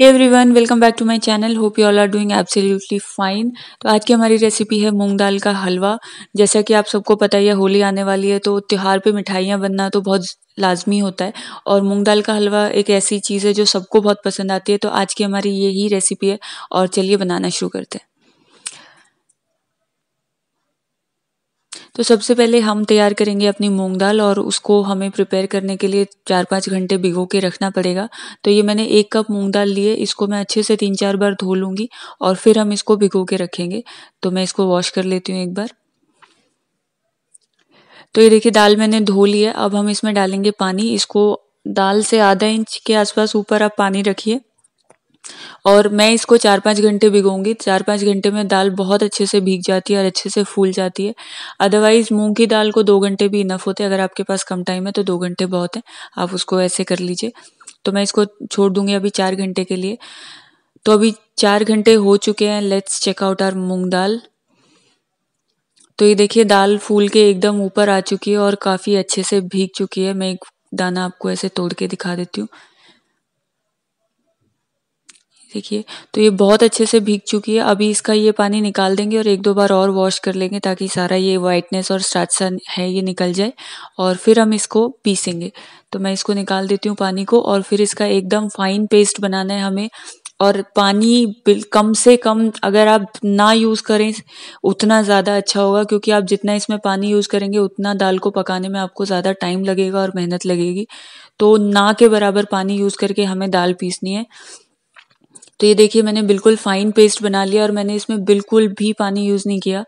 hey one welcome back to my channel hope you all are doing absolutely fine तो आज की हमारी recipe है मूंग दाल का हलवा जैसा कि आप सबको पता ही है होली आने वाली है तो त्यौहार पे मिठाइयाँ बनना तो बहुत लाजमी होता है और मूंग दाल का हलवा एक ऐसी चीज़ है जो सबको बहुत पसंद आती है तो आज की हमारी यही रेसिपी है और चलिए बनाना शुरू करते हैं तो सबसे पहले हम तैयार करेंगे अपनी मूंग दाल और उसको हमें प्रिपेयर करने के लिए चार पाँच घंटे भिगो के रखना पड़ेगा तो ये मैंने एक कप मूंग दाल ली है इसको मैं अच्छे से तीन चार बार धो लूँगी और फिर हम इसको भिगो के रखेंगे तो मैं इसको वॉश कर लेती हूँ एक बार तो ये देखिए दाल मैंने धो लिया अब हम इसमें डालेंगे पानी इसको दाल से आधा इंच के आसपास ऊपर आप पानी रखिए और मैं इसको चार पाँच घंटे भिगोंगी चार पाँच घंटे में दाल बहुत अच्छे से भीग जाती है और अच्छे से फूल जाती है अदरवाइज़ मूंग की दाल को दो घंटे भी इनफ होते हैं अगर आपके पास कम टाइम है तो दो घंटे बहुत है आप उसको ऐसे कर लीजिए तो मैं इसको छोड़ दूंगी अभी चार घंटे के लिए तो अभी चार घंटे हो चुके हैं let's check out our moong dal तो ये देखिए दाल फूल के एकदम ऊपर आ चुकी है और काफ़ी अच्छे से भीग चुकी है मैं एक दाना आपको ऐसे तोड़ के दिखा देती हूँ देखिए तो ये बहुत अच्छे से भीग चुकी है अभी इसका ये पानी निकाल देंगे और एक दो बार और वॉश कर लेंगे ताकि सारा ये वाइटनेस और स्टार्चा है ये निकल जाए और फिर हम इसको पीसेंगे तो मैं इसको निकाल देती हूँ पानी को और फिर इसका एकदम फाइन पेस्ट बनाना है हमें और पानी बिल कम से कम अगर आप ना यूज़ करें उतना ज़्यादा अच्छा होगा क्योंकि आप जितना इसमें पानी यूज़ करेंगे उतना दाल को पकाने में आपको ज़्यादा टाइम लगेगा और मेहनत लगेगी तो ना के बराबर पानी यूज़ करके हमें दाल पीसनी है तो ये देखिए मैंने बिल्कुल फाइन पेस्ट बना लिया और मैंने इसमें बिल्कुल भी पानी यूज़ नहीं किया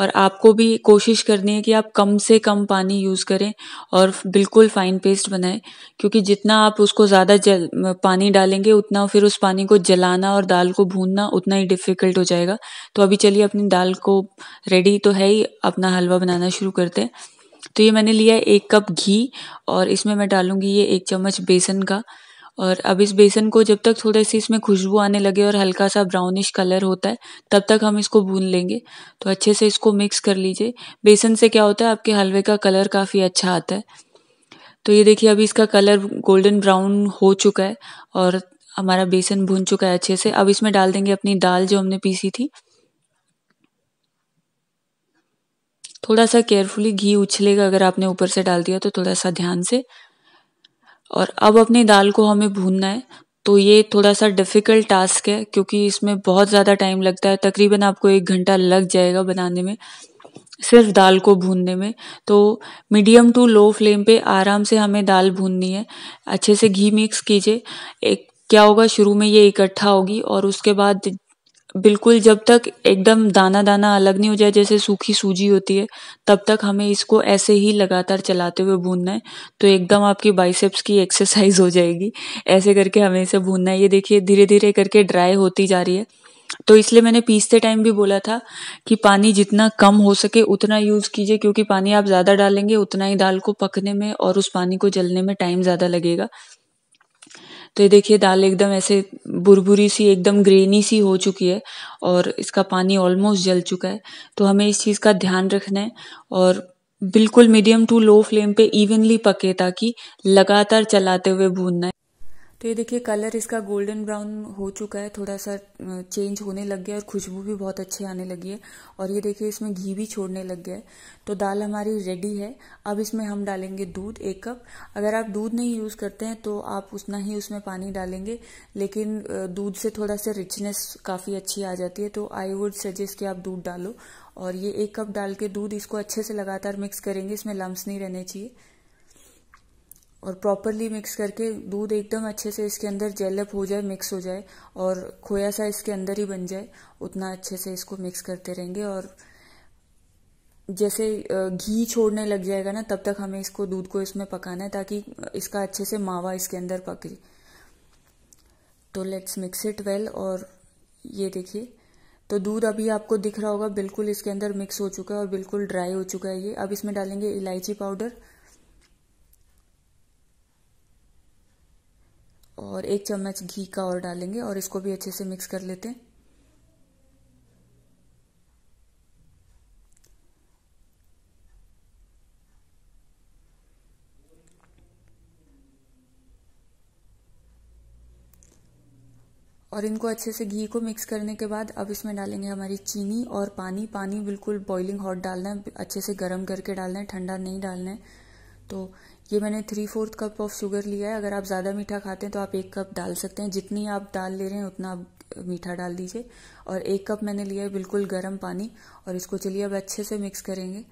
और आपको भी कोशिश करनी है कि आप कम से कम पानी यूज़ करें और बिल्कुल फाइन पेस्ट बनाएं क्योंकि जितना आप उसको ज़्यादा जल पानी डालेंगे उतना फिर उस पानी को जलाना और दाल को भूनना उतना ही डिफ़िकल्ट हो जाएगा तो अभी चलिए अपनी दाल को रेडी तो है ही अपना हलवा बनाना शुरू करते हैं तो ये मैंने लिया एक कप घी और इसमें मैं डालूंगी ये एक चम्मच बेसन का और अब इस बेसन को जब तक थोड़ी सी इसमें खुशबू आने लगे और हल्का सा ब्राउनिश कलर होता है तब तक हम इसको भून लेंगे तो अच्छे से इसको मिक्स कर लीजिए बेसन से क्या होता है आपके हलवे का कलर काफ़ी अच्छा आता है तो ये देखिए अभी इसका कलर गोल्डन ब्राउन हो चुका है और हमारा बेसन भून चुका है अच्छे से अब इसमें डाल देंगे अपनी दाल जो हमने पीसी थी थोड़ा सा केयरफुली घी उछलेगा अगर आपने ऊपर से डाल दिया तो थोड़ा सा ध्यान से और अब अपनी दाल को हमें भूनना है तो ये थोड़ा सा डिफ़िकल्ट टास्क है क्योंकि इसमें बहुत ज़्यादा टाइम लगता है तकरीबन आपको एक घंटा लग जाएगा बनाने में सिर्फ दाल को भूनने में तो मीडियम टू लो फ्लेम पे आराम से हमें दाल भूननी है अच्छे से घी मिक्स कीजिए एक क्या होगा शुरू में ये इकट्ठा होगी और उसके बाद बिल्कुल जब तक एकदम दाना दाना अलग नहीं हो जाए जैसे सूखी सूजी होती है तब तक हमें इसको ऐसे ही लगातार चलाते हुए भूनना है तो एकदम आपकी बाइसेप्स की एक्सरसाइज हो जाएगी ऐसे करके हमें इसे भूनना है ये देखिए धीरे धीरे करके ड्राई होती जा रही है तो इसलिए मैंने पीसते टाइम भी बोला था कि पानी जितना कम हो सके उतना यूज़ कीजिए क्योंकि पानी आप ज़्यादा डालेंगे उतना ही दाल को पकने में और उस पानी को जलने में टाइम ज़्यादा लगेगा तो ये देखिए दाल एकदम ऐसे बुरबुरी सी एकदम ग्रेनी सी हो चुकी है और इसका पानी ऑलमोस्ट जल चुका है तो हमें इस चीज़ का ध्यान रखना है और बिल्कुल मीडियम टू लो फ्लेम पे इवनली पके ताकि लगातार चलाते हुए भूनना है तो ये देखिए कलर इसका गोल्डन ब्राउन हो चुका है थोड़ा सा चेंज होने लग गया और खुशबू भी बहुत अच्छी आने लगी है और ये देखिए इसमें घी भी छोड़ने लग गया है तो दाल हमारी रेडी है अब इसमें हम डालेंगे दूध एक कप अगर आप दूध नहीं यूज़ करते हैं तो आप उतना ही उसमें पानी डालेंगे लेकिन दूध से थोड़ा सा रिचनेस काफ़ी अच्छी आ जाती है तो आई वुड सजेस्ट कि आप दूध डालो और ये एक कप डाल के दूध इसको अच्छे से लगातार मिक्स करेंगे इसमें लम्ब नहीं रहने चाहिए और प्रॉपरली मिक्स करके दूध एकदम अच्छे से इसके अंदर जेलअप हो जाए मिक्स हो जाए और खोया सा इसके अंदर ही बन जाए उतना अच्छे से इसको मिक्स करते रहेंगे और जैसे घी छोड़ने लग जाएगा ना तब तक हमें इसको दूध को इसमें पकाना है ताकि इसका अच्छे से मावा इसके अंदर पके तो लेट्स मिक्स इट वेल और ये देखिए तो दूध अभी आपको दिख रहा होगा बिल्कुल इसके अंदर मिक्स हो चुका है और बिल्कुल ड्राई हो चुका है ये अब इसमें डालेंगे इलायची पाउडर और एक चम्मच घी का और डालेंगे और इसको भी अच्छे से मिक्स कर लेते हैं और इनको अच्छे से घी को मिक्स करने के बाद अब इसमें डालेंगे हमारी चीनी और पानी पानी बिल्कुल बॉइलिंग हॉट डालना है अच्छे से गर्म करके डालना है ठंडा नहीं डालना है तो ये मैंने three fourth cup of sugar लिया है अगर आप ज़्यादा मीठा खाते हैं तो आप एक कप डाल सकते हैं जितनी आप डाल ले रहे हैं उतना आप मीठा डाल दीजिए और एक कप मैंने लिया है बिल्कुल गर्म पानी और इसको चलिए अब अच्छे से मिक्स करेंगे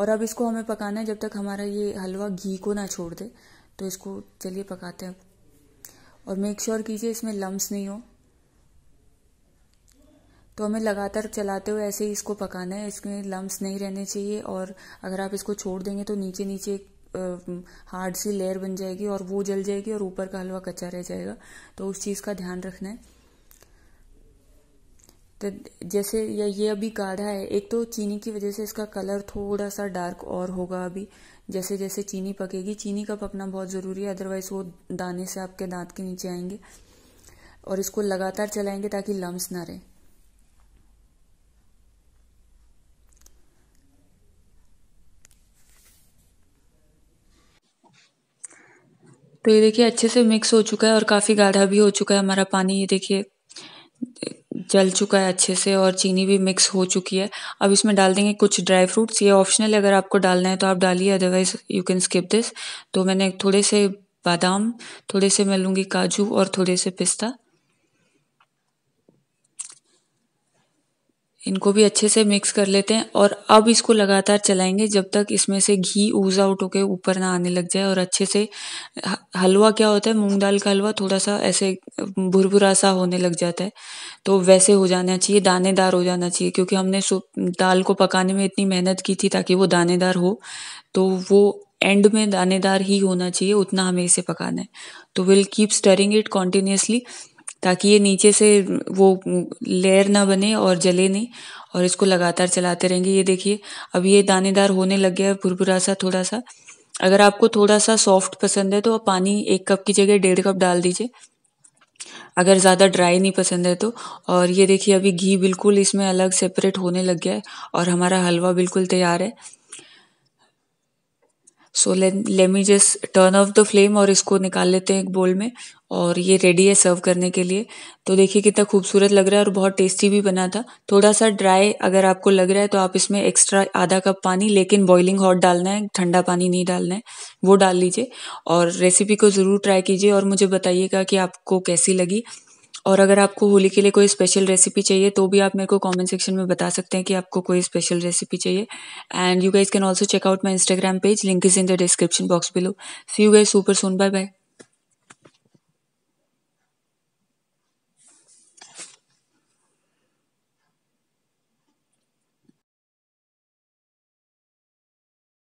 और अब इसको हमें पकाना है जब तक हमारा ये हलवा घी को ना छोड़ दे तो इसको चलिए पकाते हैं और मेक श्योर कीजिए इसमें लम्स नहीं हो तो हमें लगातार चलाते हुए ऐसे ही इसको पकाना है इसमें लम्ब नहीं रहने चाहिए और अगर आप इसको छोड़ देंगे तो नीचे नीचे एक हार्ड सी लेयर बन जाएगी और वो जल जाएगी और ऊपर का हलवा कच्चा रह जाएगा तो उस चीज़ का ध्यान रखना है तो जैसे या ये अभी गाढ़ा है एक तो चीनी की वजह से इसका कलर थोड़ा सा डार्क और होगा अभी जैसे जैसे चीनी पकेगी चीनी का पकना बहुत ज़रूरी है अदरवाइज वो दाने से आपके दांत के नीचे आएंगे और इसको लगातार चलाएंगे ताकि लम्स ना रहे तो ये देखिए अच्छे से मिक्स हो चुका है और काफ़ी गाढ़ा भी हो चुका है हमारा पानी ये देखिए जल चुका है अच्छे से और चीनी भी मिक्स हो चुकी है अब इसमें डाल देंगे कुछ ड्राई फ्रूट्स ये ऑप्शनल अगर आपको डालना है तो आप डालिए otherwise you can skip this तो मैंने थोड़े से बादाम थोड़े से मैं लूँगी काजू और थोड़े से पिस्ता इनको भी अच्छे से मिक्स कर लेते हैं और अब इसको लगातार चलाएंगे जब तक इसमें से घी ऊज आउट होकर ऊपर ना आने लग जाए और अच्छे से हलवा क्या होता है मूंग दाल का हलवा थोड़ा सा ऐसे भुरभुरा सा होने लग जाता है तो वैसे हो जाना चाहिए दानेदार हो जाना चाहिए क्योंकि हमने दाल को पकाने में इतनी मेहनत की थी ताकि वो दानेदार हो तो वो एंड में दानेदार ही होना चाहिए उतना हमें इसे पकाना है तो will keep stirring it continuously ताकि ये नीचे से वो लेयर ना बने और जले नहीं और इसको लगातार चलाते रहेंगे ये देखिए अब ये दानेदार होने लग गया है भुरभुरा सा थोड़ा सा अगर आपको थोड़ा सा सॉफ्ट पसंद है तो आप पानी एक कप की जगह डेढ़ कप डाल दीजिए अगर ज़्यादा ड्राई नहीं पसंद है तो और ये देखिए अभी घी बिल्कुल इसमें अलग सेपरेट होने लग गया है और हमारा हलवा बिल्कुल तैयार है so let me just turn off the flame और इसको निकाल लेते हैं एक बोल में और ये रेडी है सर्व करने के लिए तो देखिए कितना खूबसूरत लग रहा है और बहुत टेस्टी भी बना था थोड़ा सा ड्राई अगर आपको लग रहा है तो आप इसमें एक्स्ट्रा आधा कप पानी लेकिन बॉइलिंग हॉट डालना है ठंडा पानी नहीं डालना है वो डाल लीजिए और रेसिपी को ज़रूर ट्राई कीजिए और मुझे बताइएगा कि आपको कैसी लगी और अगर आपको होली के लिए कोई स्पेशल रेसिपी चाहिए तो भी आप मेरे को कमेंट सेक्शन में बता सकते हैं कि आपको कोई स्पेशल रेसिपी चाहिए and you guys can also check out my Instagram page link is in the description box below see you guys super soon bye bye